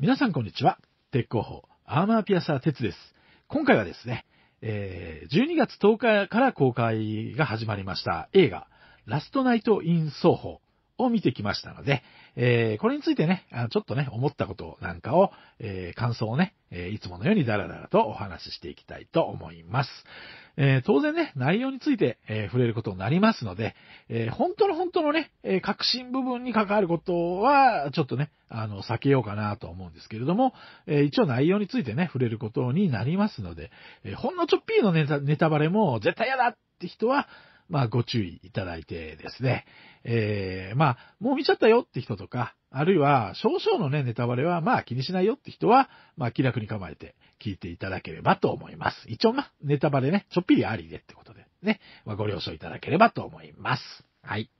皆さんこんにちは。鉄工法、アーマーピアサー鉄です。今回はですね、えー、12月10日から公開が始まりました映画、ラストナイト・イン・奏法を見てきましたので、えー、これについてね、あのちょっとね、思ったことなんかを、えー、感想をね、えいつものようにダラダラとお話ししていきたいと思います。え当然ね、内容について、え触れることになりますので、え本当の本当のね、え核心部分に関わることは、ちょっとね、あの、避けようかなと思うんですけれども、え一応内容についてね、触れることになりますので、えほんのちょっぴーのネタネタバレも絶対嫌だって人は、まあ、ご注意いただいてですね、えー、まあ、もう見ちゃったよって人とか、あるいは、少々のね、ネタバレは、まあ気にしないよって人は、まあ気楽に構えて聞いていただければと思います。一応まあ、ネタバレね、ちょっぴりありでってことでね、まあご了承いただければと思います。はい。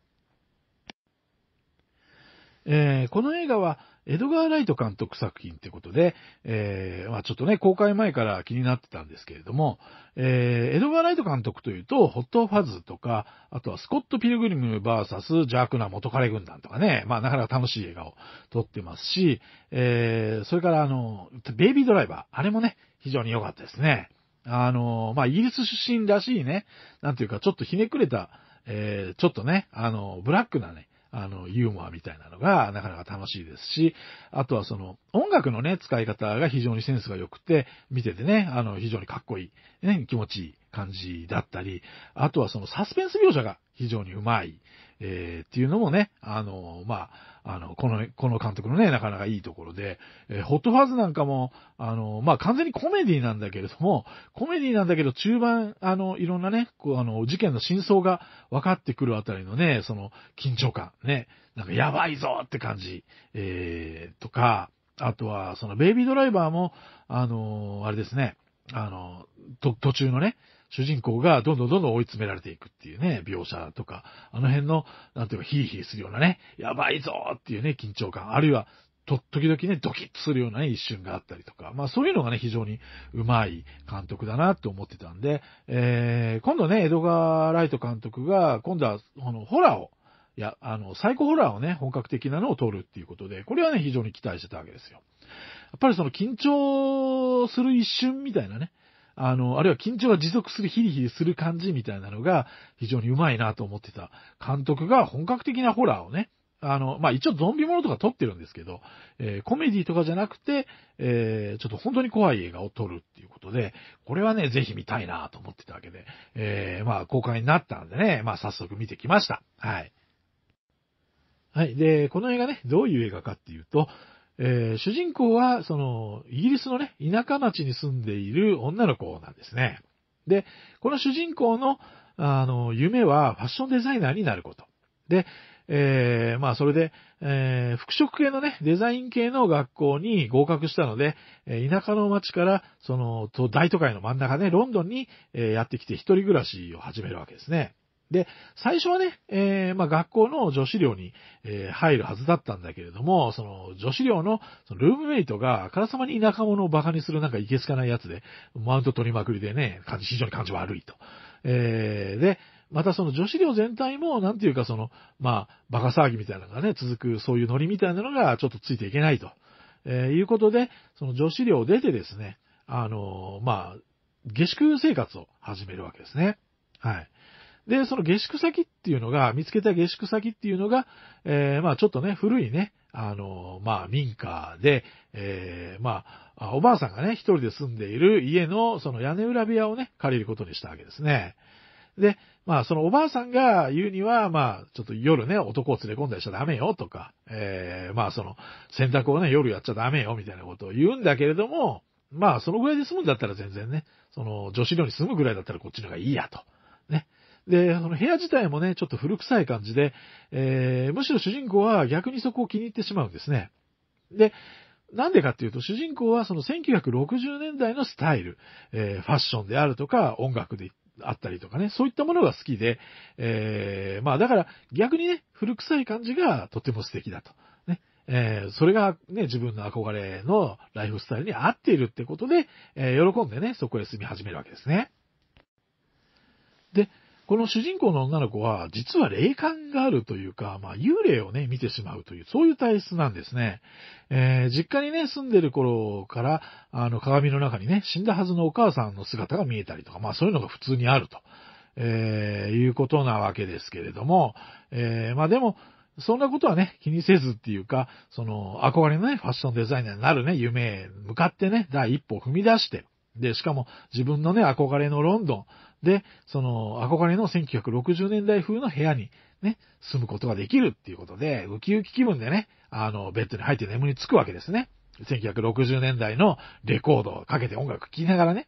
えー、この映画は、エドガー・ライト監督作品ってことで、えー、まあちょっとね、公開前から気になってたんですけれども、えー、エドガー・ライト監督というと、ホット・ファズとか、あとはスコット・ピルグリム VS サス、邪悪な元彼軍団とかね、まあなかなか楽しい映画を撮ってますし、えー、それからあの、ベイビードライバー、あれもね、非常に良かったですね。あの、まあイギリス出身らしいね、なんていうかちょっとひねくれた、えー、ちょっとね、あの、ブラックなね、あの、ユーモアみたいなのがなかなか楽しいですし、あとはその、音楽のね、使い方が非常にセンスが良くて、見ててね、あの、非常にかっこいい、ね、気持ちいい感じだったり、あとはそのサスペンス描写が非常にうまい。えー、っていうのもね、あの、まあ、あの、この、この監督のね、なかなかいいところで、えー、ホットファズなんかも、あの、まあ、完全にコメディなんだけれども、コメディなんだけど、中盤、あの、いろんなね、こう、あの、事件の真相が分かってくるあたりのね、その、緊張感、ね、なんかやばいぞって感じ、えー、とか、あとは、その、ベイビードライバーも、あの、あれですね、あの、と、途中のね、主人公がどんどんどんどん追い詰められていくっていうね、描写とか、あの辺の、なんていうか、ヒーヒーするようなね、やばいぞーっていうね、緊張感、あるいは、と、時々ね、ドキッとするような、ね、一瞬があったりとか、まあそういうのがね、非常にうまい監督だなと思ってたんで、えー、今度ね、江戸川ライト監督が、今度は、あの、ホラーを、いや、あの、サイコホラーをね、本格的なのを撮るっていうことで、これはね、非常に期待してたわけですよ。やっぱりその緊張する一瞬みたいなね、あの、あるいは緊張が持続するヒリヒリする感じみたいなのが非常にうまいなと思ってた監督が本格的なホラーをね、あの、まあ、一応ゾンビものとか撮ってるんですけど、えー、コメディとかじゃなくて、えー、ちょっと本当に怖い映画を撮るっていうことで、これはね、ぜひ見たいなと思ってたわけで、えー、まあ、公開になったんでね、まあ、早速見てきました。はい。はい。で、この映画ね、どういう映画かっていうと、えー、主人公は、その、イギリスのね、田舎町に住んでいる女の子なんですね。で、この主人公の、あの、夢はファッションデザイナーになること。で、えー、まあそれで、えー、服飾系のね、デザイン系の学校に合格したので、え田舎の町から、その、大都会の真ん中ね、ロンドンに、えやってきて一人暮らしを始めるわけですね。で、最初はね、えー、まあ、学校の女子寮に、えー、入るはずだったんだけれども、その女子寮のそのルームメイトがあからさまに田舎者を馬鹿にするなんかいけつかないやつで、マウント取りまくりでね、感じ、非常に感じ悪いと。えー、で、またその女子寮全体も、なんていうかその、まあ、バカ騒ぎみたいなのがね、続く、そういうノリみたいなのがちょっとついていけないと。えー、いうことで、その女子寮を出てですね、あのー、まあ、下宿生活を始めるわけですね。はい。で、その下宿先っていうのが、見つけた下宿先っていうのが、えー、まあちょっとね、古いね、あの、まあ民家で、えー、まあ、おばあさんがね、一人で住んでいる家のその屋根裏部屋をね、借りることにしたわけですね。で、まあそのおばあさんが言うには、まあちょっと夜ね、男を連れ込んだりしちゃダメよとか、えー、まあその洗濯をね、夜やっちゃダメよみたいなことを言うんだけれども、まあそのぐらいで済むんだったら全然ね、その女子寮に住むぐらいだったらこっちの方がいいやと。ね。で、その部屋自体もね、ちょっと古臭い感じで、えー、むしろ主人公は逆にそこを気に入ってしまうんですね。で、なんでかっていうと、主人公はその1960年代のスタイル、えー、ファッションであるとか、音楽であったりとかね、そういったものが好きで、えー、まあだから逆にね、古臭い感じがとても素敵だと。ね。えー、それがね、自分の憧れのライフスタイルに合っているってことで、えー、喜んでね、そこへ住み始めるわけですね。で、この主人公の女の子は、実は霊感があるというか、まあ、幽霊をね、見てしまうという、そういう体質なんですね。えー、実家にね、住んでる頃から、あの、鏡の中にね、死んだはずのお母さんの姿が見えたりとか、まあ、そういうのが普通にあると、えー、いうことなわけですけれども、えー、まあ、でも、そんなことはね、気にせずっていうか、その、憧れのね、ファッションデザイナーになるね、夢へ向かってね、第一歩を踏み出して、で、しかも自分のね、憧れのロンドン、で、その、憧れの1960年代風の部屋にね、住むことができるっていうことで、ウキウキ気分でね、あの、ベッドに入って眠りつくわけですね。1960年代のレコードをかけて音楽聴きながらね。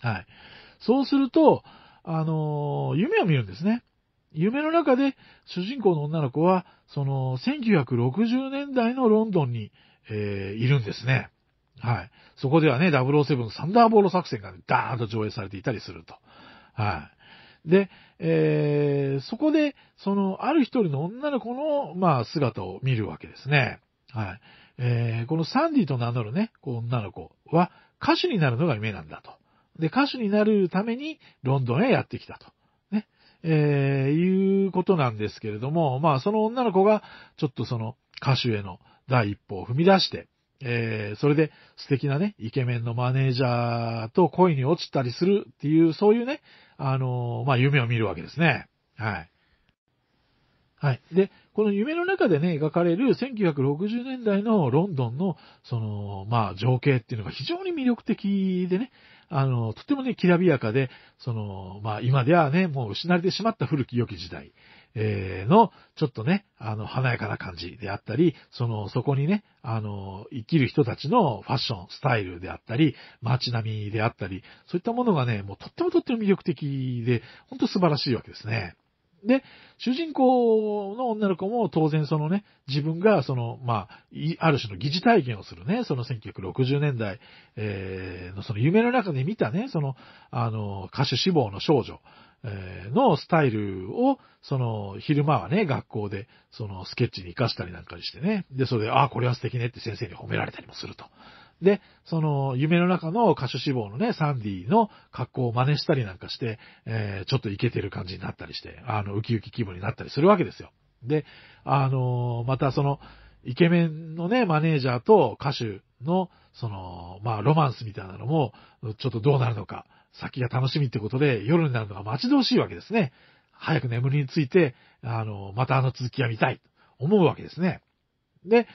はい。そうすると、あのー、夢を見るんですね。夢の中で主人公の女の子は、その、1960年代のロンドンに、えー、いるんですね。はい。そこではね、007サンダーボール作戦がダーンと上映されていたりすると。はい。で、えー、そこで、その、ある一人の女の子の、まあ、姿を見るわけですね。はい。えー、このサンディと名乗るね、こう女の子は歌手になるのが夢なんだと。で、歌手になるためにロンドンへやってきたと。ね。えー、いうことなんですけれども、まあその女の子がちょっとその歌手への第一歩を踏み出して、えー、それで素敵なね、イケメンのマネージャーと恋に落ちたりするっていう、そういうね、あのー、まあ、夢を見るわけですね。はい。はい。で、この夢の中でね、描かれる1960年代のロンドンの、その、まあ、情景っていうのが非常に魅力的でね、あの、とてもね、きらびやかで、その、まあ、今ではね、もう失われてしまった古き良き時代。えー、の、ちょっとね、あの、華やかな感じであったり、その、そこにね、あの、生きる人たちのファッション、スタイルであったり、街並みであったり、そういったものがね、もうとってもとっても魅力的で、ほんと素晴らしいわけですね。で、主人公の女の子も当然そのね、自分がその、まあ、ある種の疑似体験をするね、その1960年代、えー、のその夢の中で見たね、その、あの、歌手志望の少女のスタイルを、その、昼間はね、学校で、その、スケッチに活かしたりなんかにしてね。で、それで、ああ、これは素敵ねって先生に褒められたりもすると。で、その、夢の中の歌手志望のね、サンディの格好を真似したりなんかして、えー、ちょっとイケてる感じになったりして、あの、ウキウキ気分になったりするわけですよ。で、あのー、またその、イケメンのね、マネージャーと歌手の、その、まあ、ロマンスみたいなのも、ちょっとどうなるのか。先が楽しみってことで、夜になるのが待ち遠しいわけですね。早く眠りについて、あの、またあの続きが見たい、と思うわけですね。で、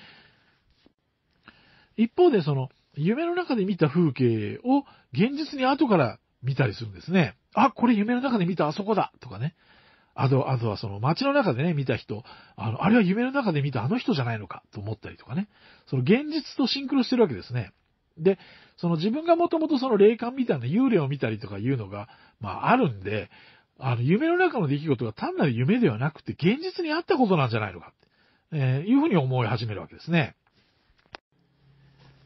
一方でその、夢の中で見た風景を現実に後から見たりするんですね。あ、これ夢の中で見たあそこだとかね。あと、あとはその街の中でね、見た人、あの、あれは夢の中で見たあの人じゃないのかと思ったりとかね。その現実とシンクロしてるわけですね。で、その自分がもともとその霊感みたいな幽霊を見たりとかいうのが、まああるんで、あの、夢の中の出来事が単なる夢ではなくて現実にあったことなんじゃないのかって、えー、いうふうに思い始めるわけですね。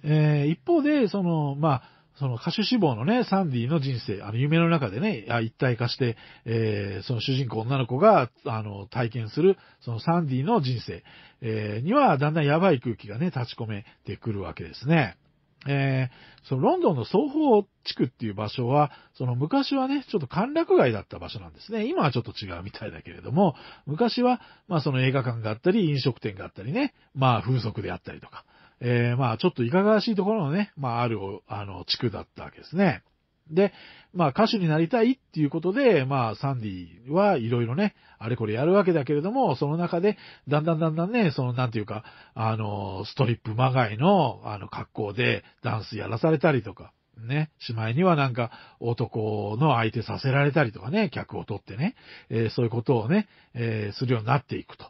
えー、一方で、その、まあ、その歌手志望のね、サンディの人生、あの夢の中でね、一体化して、えー、その主人公女の子が、あの、体験する、そのサンディの人生、えー、にはだんだんやばい空気がね、立ち込めてくるわけですね。えー、そのロンドンの双方地区っていう場所は、その昔はね、ちょっと歓楽街だった場所なんですね。今はちょっと違うみたいだけれども、昔は、まあその映画館があったり、飲食店があったりね、まあ風俗であったりとか、えー、まあちょっといかがわしいところのね、まあある、あの、地区だったわけですね。で、まあ歌手になりたいっていうことで、まあサンディはいろいろね、あれこれやるわけだけれども、その中で、だんだんだんだんね、そのなんていうか、あの、ストリップまがいの、あの格好でダンスやらされたりとか、ね、しまいにはなんか男の相手させられたりとかね、客を取ってね、えー、そういうことをね、えー、するようになっていくと。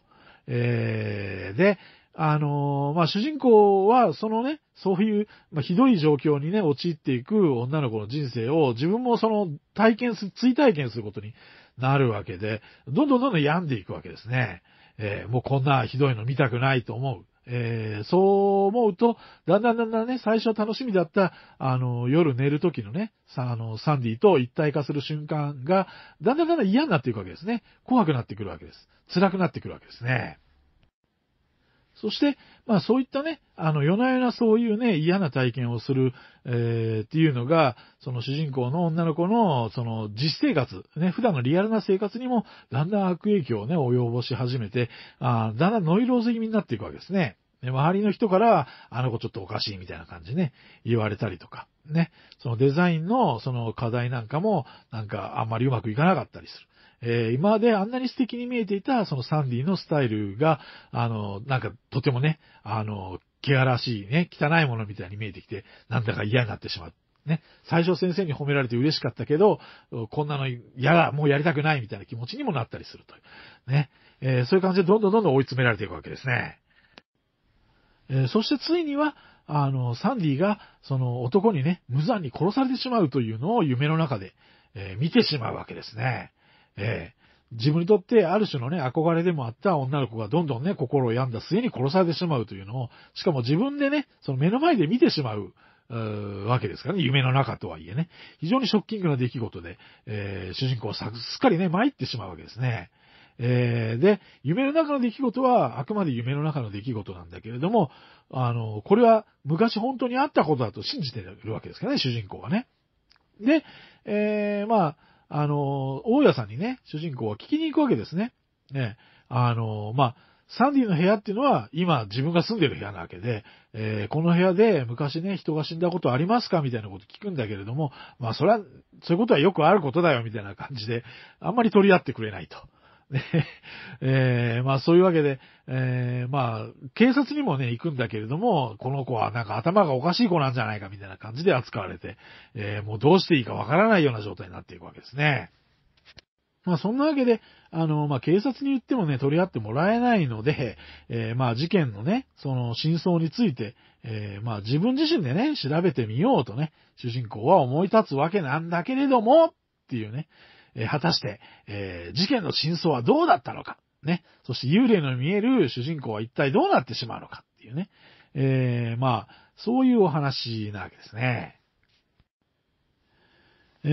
えー、で、あのまあ、主人公は、そのね、そういう、まあ、ひどい状況にね、陥っていく女の子の人生を、自分もその、体験す追体験することになるわけで、どんどんどんどん病んでいくわけですね。えー、もうこんなひどいの見たくないと思う。えー、そう思うと、だんだんだんだんね、最初楽しみだった、あの、夜寝る時のね、さ、あの、サンディと一体化する瞬間が、だんだんだんだん嫌になっていくわけですね。怖くなってくるわけです。辛くなってくるわけですね。そして、まあそういったね、あの、夜な夜なそういうね、嫌な体験をする、えー、っていうのが、その主人公の女の子の、その実生活、ね、普段のリアルな生活にも、だんだん悪影響をね、及ぼし始めて、あだんだんノイローズ気味になっていくわけですね。で、周りの人から、あの子ちょっとおかしいみたいな感じね、言われたりとか、ね、そのデザインのその課題なんかも、なんかあんまりうまくいかなかったりする。えー、今まであんなに素敵に見えていた、そのサンディのスタイルが、あの、なんかとてもね、あの、毛らしいね、汚いものみたいに見えてきて、なんだか嫌になってしまう。ね、最初先生に褒められて嬉しかったけど、こんなの嫌だ、もうやりたくないみたいな気持ちにもなったりするという。ね、えー、そういう感じでどんどんどんどん追い詰められていくわけですね。えー、そしてついには、あの、サンディが、その男にね、無残に殺されてしまうというのを夢の中で、えー、見てしまうわけですね。え自分にとってある種のね、憧れでもあった女の子がどんどんね、心を病んだ末に殺されてしまうというのを、しかも自分でね、その目の前で見てしまう、うわけですからね、夢の中とはいえね。非常にショッキングな出来事で、えー、主人公はすっかりね、参ってしまうわけですね。えー、で、夢の中の出来事は、あくまで夢の中の出来事なんだけれども、あの、これは昔本当にあったことだと信じてるわけですからね、主人公はね。で、えー、まあ、あの、大家さんにね、主人公は聞きに行くわけですね。ね。あの、まあ、サンディの部屋っていうのは、今自分が住んでる部屋なわけで、えー、この部屋で昔ね、人が死んだことありますかみたいなこと聞くんだけれども、まあ、それは、そういうことはよくあることだよ、みたいな感じで、あんまり取り合ってくれないと。えー、まあそういうわけで、えー、まあ、警察にもね、行くんだけれども、この子はなんか頭がおかしい子なんじゃないかみたいな感じで扱われて、えー、もうどうしていいかわからないような状態になっていくわけですね。まあそんなわけで、あの、まあ警察に言ってもね、取り合ってもらえないので、えー、まあ事件のね、その真相について、えー、まあ自分自身でね、調べてみようとね、主人公は思い立つわけなんだけれども、っていうね、えー、果たして、えー、事件の真相はどうだったのか。ね。そして幽霊の見える主人公は一体どうなってしまうのかっていうね。えー、まあ、そういうお話なわけですね。え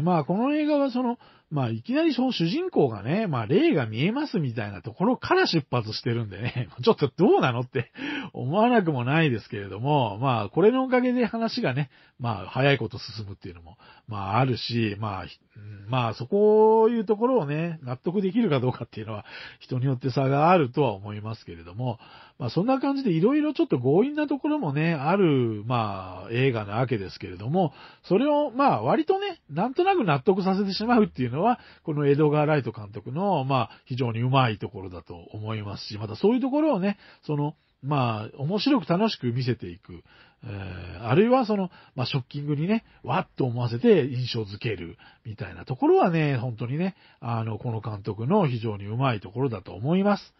ー、まあ、この映画はその、まあ、いきなりその主人公がね、まあ、霊が見えますみたいなところから出発してるんでね、ちょっとどうなのって 思わなくもないですけれども、まあ、これのおかげで話がね、まあ、早いこと進むっていうのも、まあ、あるし、まあ、まあ、そこいうところをね、納得できるかどうかっていうのは、人によって差があるとは思いますけれども、まあそんな感じで色々ちょっと強引なところもね、ある、まあ映画なわけですけれども、それをまあ割とね、なんとなく納得させてしまうっていうのは、このエドガー・ライト監督のまあ非常にうまいところだと思いますし、またそういうところをね、その、まあ、面白く楽しく見せていく。えー、あるいはその、まあ、ショッキングにね、わっと思わせて印象づける、みたいなところはね、本当にね、あの、この監督の非常にうまいところだと思います。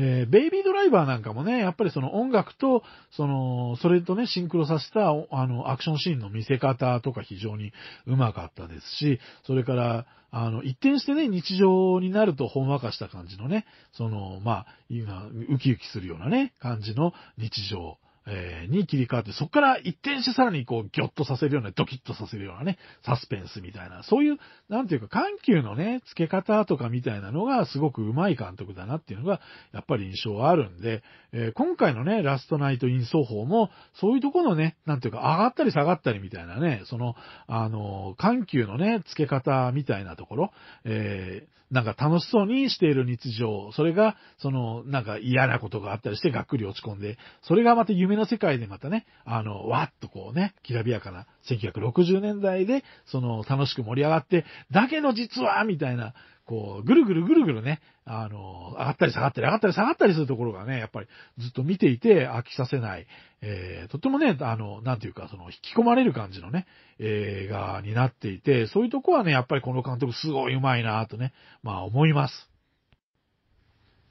えー、ベイビードライバーなんかもね、やっぱりその音楽と、その、それとね、シンクロさせた、あの、アクションシーンの見せ方とか非常にうまかったですし、それから、あの、一転してね、日常になるとほんわかした感じのね、その、まあ、今、ウキウキするようなね、感じの日常。えー、に切り替わって、そこから一転してさらにこう、ギョッとさせるような、ドキッとさせるようなね、サスペンスみたいな、そういう、なんていうか、緩急のね、付け方とかみたいなのが、すごく上手い監督だなっていうのが、やっぱり印象はあるんで、えー、今回のね、ラストナイトイン奏法も、そういうとこのね、なんていうか、上がったり下がったりみたいなね、その、あの、緩急のね、付け方みたいなところ、えーなんか楽しそうにしている日常、それが、その、なんか嫌なことがあったりしてがっくり落ち込んで、それがまた夢の世界でまたね、あの、わっとこうね、きらびやかな1960年代で、その、楽しく盛り上がって、だけど実は、みたいなこう、ぐるぐるぐるぐるね、あの、上がったり下がったり上がったり下がったりするところがね、やっぱりずっと見ていて飽きさせない、えー、とってもね、あの、なんていうか、その、引き込まれる感じのね、映画になっていて、そういうとこはね、やっぱりこの監督すごい上手いなとね、まあ思います。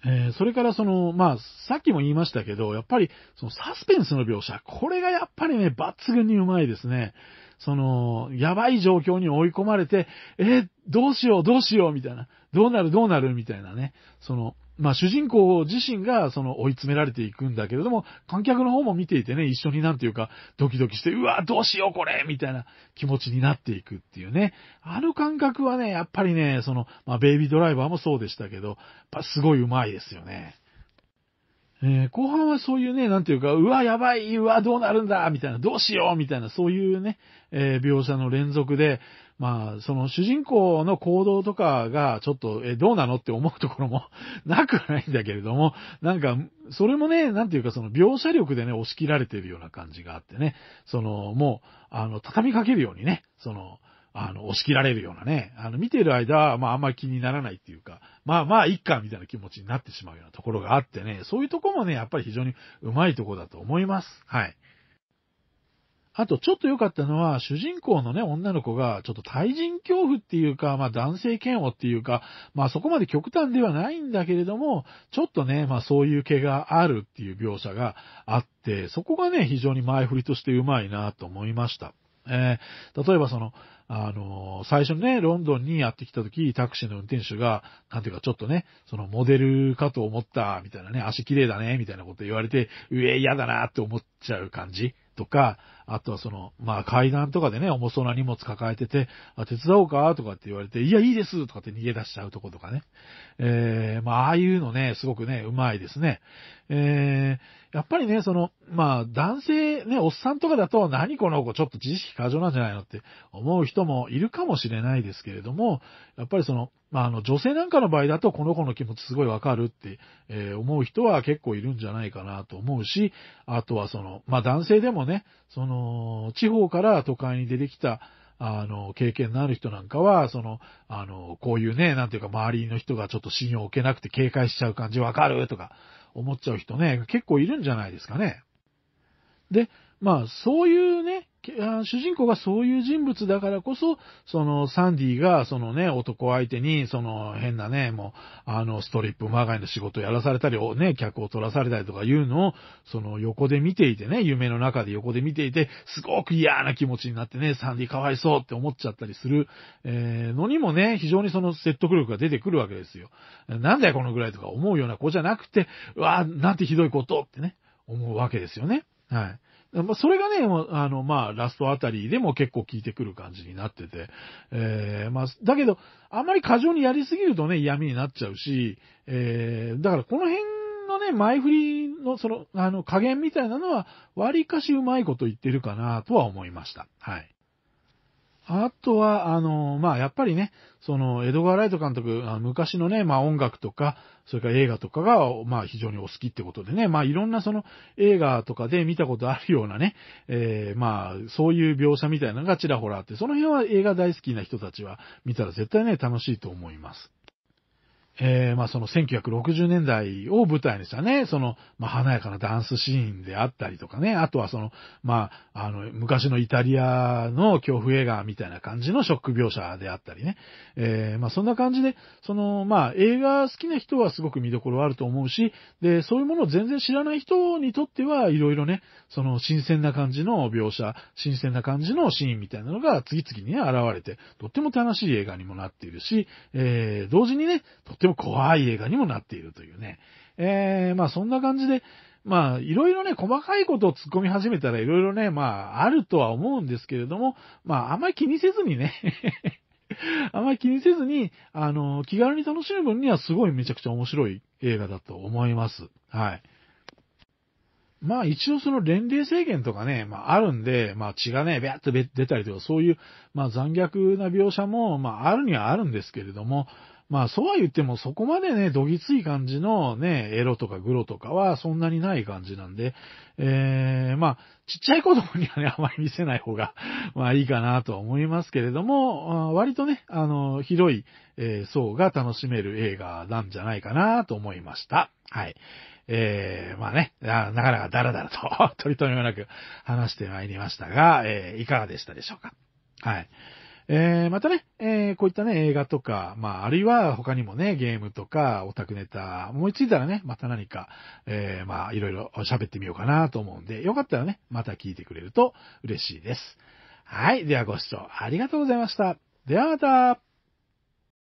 えー、それからその、まあ、さっきも言いましたけど、やっぱり、そのサスペンスの描写、これがやっぱりね、抜群にうまいですね。その、やばい状況に追い込まれて、え、どうしよう、どうしよう、みたいな。どうなる、どうなる、みたいなね。その、まあ、主人公自身が、その、追い詰められていくんだけれども、観客の方も見ていてね、一緒になんていうか、ドキドキして、うわ、どうしよう、これみたいな気持ちになっていくっていうね。あの感覚はね、やっぱりね、その、まあ、ベイビードライバーもそうでしたけど、やっぱすごい上手いですよね。えー、後半はそういうね、なんていうか、うわ、やばい、うわ、どうなるんだ、みたいな、どうしよう、みたいな、そういうね、えー、描写の連続で、まあ、その主人公の行動とかが、ちょっと、えー、どうなのって思うところも なくはないんだけれども、なんか、それもね、なんていうか、その描写力でね、押し切られてるような感じがあってね、その、もう、あの、畳みかけるようにね、その、あの、押し切られるようなね、あの、見てる間は、まあ、あんまり気にならないっていうか、まあまあ、いっか、みたいな気持ちになってしまうようなところがあってね、そういうとこもね、やっぱり非常にうまいとこだと思います。はい。あと、ちょっと良かったのは、主人公のね、女の子が、ちょっと対人恐怖っていうか、まあ男性嫌悪っていうか、まあそこまで極端ではないんだけれども、ちょっとね、まあそういう毛があるっていう描写があって、そこがね、非常に前振りとしてうまいなと思いました。えー、例えばその、あのー、最初にね、ロンドンにやってきた時、タクシーの運転手が、なんていうかちょっとね、そのモデルかと思った、みたいなね、足綺麗だね、みたいなこと言われて、うえ、嫌だなって思っちゃう感じとか、あとはその、まあ階段とかでね、重そうな荷物抱えてて、あ手伝おうかとかって言われて、いや、いいですとかって逃げ出しちゃうとことかね。えー、まあ、ああいうのね、すごくね、うまいですね。えー、やっぱりね、その、まあ、男性、ね、おっさんとかだと、何この子、ちょっと自意識過剰なんじゃないのって思う人もいるかもしれないですけれども、やっぱりその、まあ、あの、女性なんかの場合だと、この子の気持ちすごいわかるって、えー、思う人は結構いるんじゃないかなと思うし、あとはその、まあ、男性でもね、その、の、地方から都会に出てきた、あの、経験のある人なんかは、その、あの、こういうね、なんていうか、周りの人がちょっと信用を受けなくて警戒しちゃう感じわかるとか、思っちゃう人ね、結構いるんじゃないですかね。で、まあ、そういうね、主人公がそういう人物だからこそ、そのサンディがそのね、男相手にその変なね、もう、あの、ストリップまがいの仕事をやらされたり、ね、客を取らされたりとかいうのを、その横で見ていてね、夢の中で横で見ていて、すごく嫌な気持ちになってね、サンディかわいそうって思っちゃったりする、えー、のにもね、非常にその説得力が出てくるわけですよ。なんだよこのぐらいとか思うような子じゃなくて、うわぁ、なんてひどいことってね、思うわけですよね。はい。まあ、それがね、あの、まあ、ラストあたりでも結構効いてくる感じになってて、えー、まあ、だけど、あんまり過剰にやりすぎるとね、嫌味になっちゃうし、えー、だからこの辺のね、前振りの、その、あの、加減みたいなのは、割かしうまいこと言ってるかなとは思いました。はい。あとは、あの、まあ、やっぱりね、その、エドガー・ライト監督、昔のね、まあ、音楽とか、それから映画とかが、まあ、非常にお好きってことでね、まあ、いろんなその、映画とかで見たことあるようなね、えー、まあ、そういう描写みたいなのがちらほらあって、その辺は映画大好きな人たちは見たら絶対ね、楽しいと思います。えー、まあその1960年代を舞台にしたね、その、まあ華やかなダンスシーンであったりとかね、あとはその、まあ、あの、昔のイタリアの恐怖映画みたいな感じのショック描写であったりね、えー、まあそんな感じで、その、まあ映画好きな人はすごく見どころあると思うし、で、そういうものを全然知らない人にとってはいろいろね、その新鮮な感じの描写、新鮮な感じのシーンみたいなのが次々にね、現れて、とっても楽しい映画にもなっているし、えー、同時にね、とってもても怖い映画にもなっているというね。えー、まあそんな感じで、まあいろいろね、細かいことを突っ込み始めたらいろいろね、まああるとは思うんですけれども、まああんまり気にせずにね あんまり気にせずに、あの、気軽に楽しむ分にはすごいめちゃくちゃ面白い映画だと思います。はい。まあ一応その年齢制限とかね、まああるんで、まあ血がね、ビャッと出たりとかそういう、まあ残虐な描写も、まああるにはあるんですけれども、まあそうは言ってもそこまでね、どぎつい感じのね、エロとかグロとかはそんなにない感じなんで、えー、まあ、ちっちゃい子供にはね、あまり見せない方が、まあいいかなと思いますけれども、割とね、あの、広い、えー、層が楽しめる映画なんじゃないかなと思いました。はい。えー、まあね、なかなかダラダラと取 り留めもなく話してまいりましたが、えー、いかがでしたでしょうか。はい。えー、またね、えー、こういったね、映画とか、まあ、あるいは他にもね、ゲームとか、オタクネタ、思いついたらね、また何か、えー、まあ、いろいろ喋ってみようかなと思うんで、よかったらね、また聞いてくれると嬉しいです。はい。ではご視聴ありがとうございました。ではまた